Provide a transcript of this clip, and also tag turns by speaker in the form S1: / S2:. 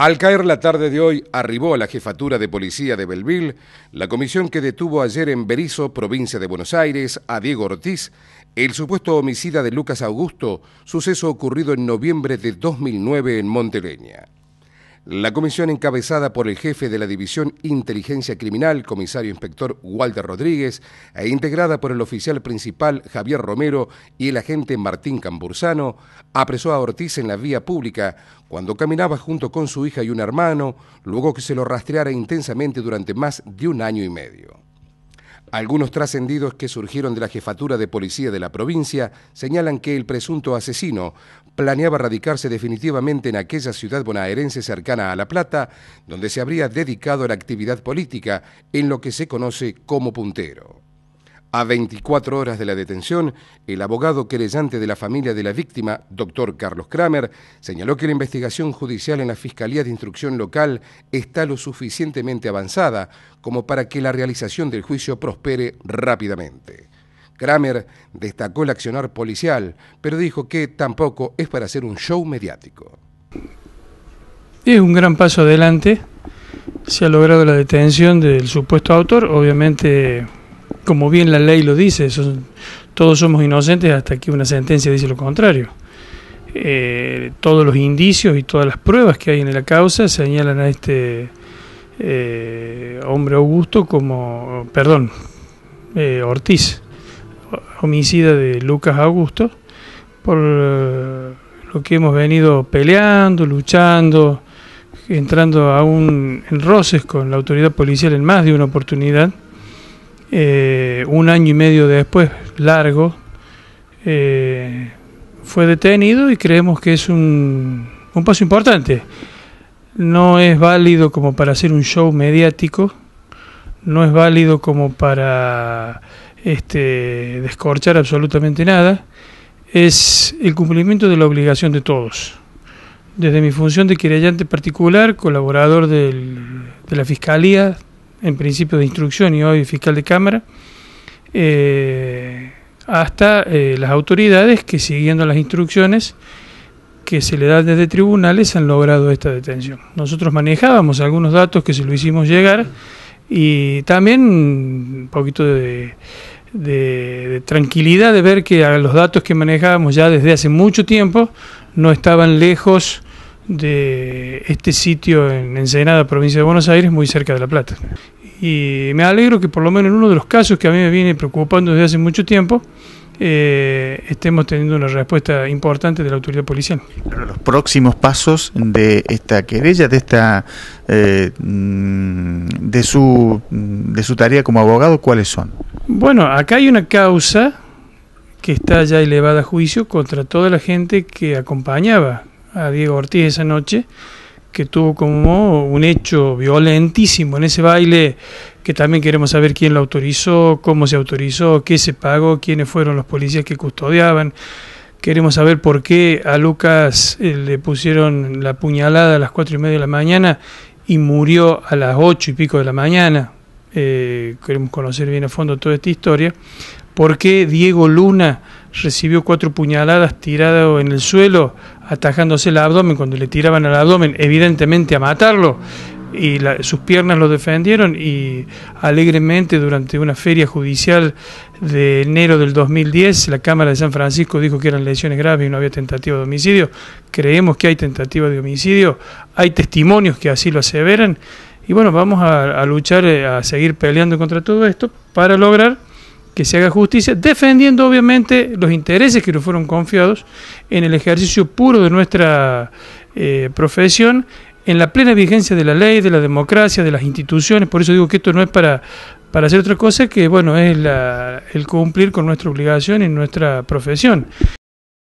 S1: Al caer la tarde de hoy, arribó a la jefatura de policía de Belville la comisión que detuvo ayer en Berizo, provincia de Buenos Aires, a Diego Ortiz, el supuesto homicida de Lucas Augusto, suceso ocurrido en noviembre de 2009 en Monteleña. La comisión encabezada por el jefe de la División Inteligencia Criminal, comisario inspector Walter Rodríguez, e integrada por el oficial principal Javier Romero y el agente Martín Cambursano, apresó a Ortiz en la vía pública cuando caminaba junto con su hija y un hermano, luego que se lo rastreara intensamente durante más de un año y medio. Algunos trascendidos que surgieron de la jefatura de policía de la provincia señalan que el presunto asesino planeaba radicarse definitivamente en aquella ciudad bonaerense cercana a La Plata, donde se habría dedicado a la actividad política en lo que se conoce como puntero. A 24 horas de la detención, el abogado querellante de la familia de la víctima, doctor Carlos Kramer, señaló que la investigación judicial en la Fiscalía de Instrucción Local está lo suficientemente avanzada como para que la realización del juicio prospere rápidamente. Kramer destacó el accionar policial, pero dijo que tampoco es para hacer un show mediático.
S2: Es un gran paso adelante. Se ha logrado la detención del supuesto autor. Obviamente como bien la ley lo dice, todos somos inocentes hasta que una sentencia dice lo contrario. Eh, todos los indicios y todas las pruebas que hay en la causa señalan a este eh, hombre Augusto como, perdón, eh, Ortiz, homicida de Lucas Augusto, por lo que hemos venido peleando, luchando, entrando aún en roces con la autoridad policial en más de una oportunidad eh, un año y medio después, largo, eh, fue detenido y creemos que es un, paso importante. No es válido como para hacer un show mediático, no es válido como para este, descorchar absolutamente nada, es el cumplimiento de la obligación de todos. Desde mi función de querellante particular, colaborador de la Fiscalía, en principio de instrucción y hoy fiscal de cámara, eh, hasta eh, las autoridades que siguiendo las instrucciones que se le dan desde tribunales han logrado esta detención. Nosotros manejábamos algunos datos que se lo hicimos llegar y también un poquito de, de tranquilidad de ver que a los datos que manejábamos ya desde hace mucho tiempo no estaban lejos de este sitio en Ensenada, provincia de Buenos Aires, muy cerca de La Plata. Y me alegro que por lo menos en uno de los casos que a mí me viene preocupando desde hace mucho tiempo, eh, estemos teniendo una respuesta importante de la autoridad policial. los próximos pasos de esta querella, de esta eh, de su de su tarea como abogado, ¿cuáles son? Bueno, acá hay una causa que está ya elevada a juicio contra toda la gente que acompañaba a Diego Ortiz esa noche, que tuvo como un hecho violentísimo en ese baile, que también queremos saber quién lo autorizó, cómo se autorizó, qué se pagó, quiénes fueron los policías que custodiaban. Queremos saber por qué a Lucas eh, le pusieron la puñalada a las cuatro y media de la mañana y murió a las ocho y pico de la mañana. Eh, queremos conocer bien a fondo toda esta historia. ¿Por qué Diego Luna recibió cuatro puñaladas tirado en el suelo, atajándose el abdomen cuando le tiraban al abdomen, evidentemente a matarlo. Y sus piernas lo defendieron y alegremente durante una feria judicial de enero del 2010 la Cámara de San Francisco dijo que eran lesiones graves y no había tentativa de homicidio. Creemos que hay tentativa de homicidio, hay testimonios que así lo aseveran y bueno, vamos a luchar, eh, a seguir peleando contra todo esto para lograr que se haga justicia, defendiendo obviamente los intereses que nos fueron confiados en el ejercicio puro de nuestra eh, profesión, en la plena vigencia de la ley, de la democracia, de las instituciones. Por eso digo que esto no es para, para hacer otra cosa que, bueno, es el cumplir con nuestra obligación y nuestra profesión.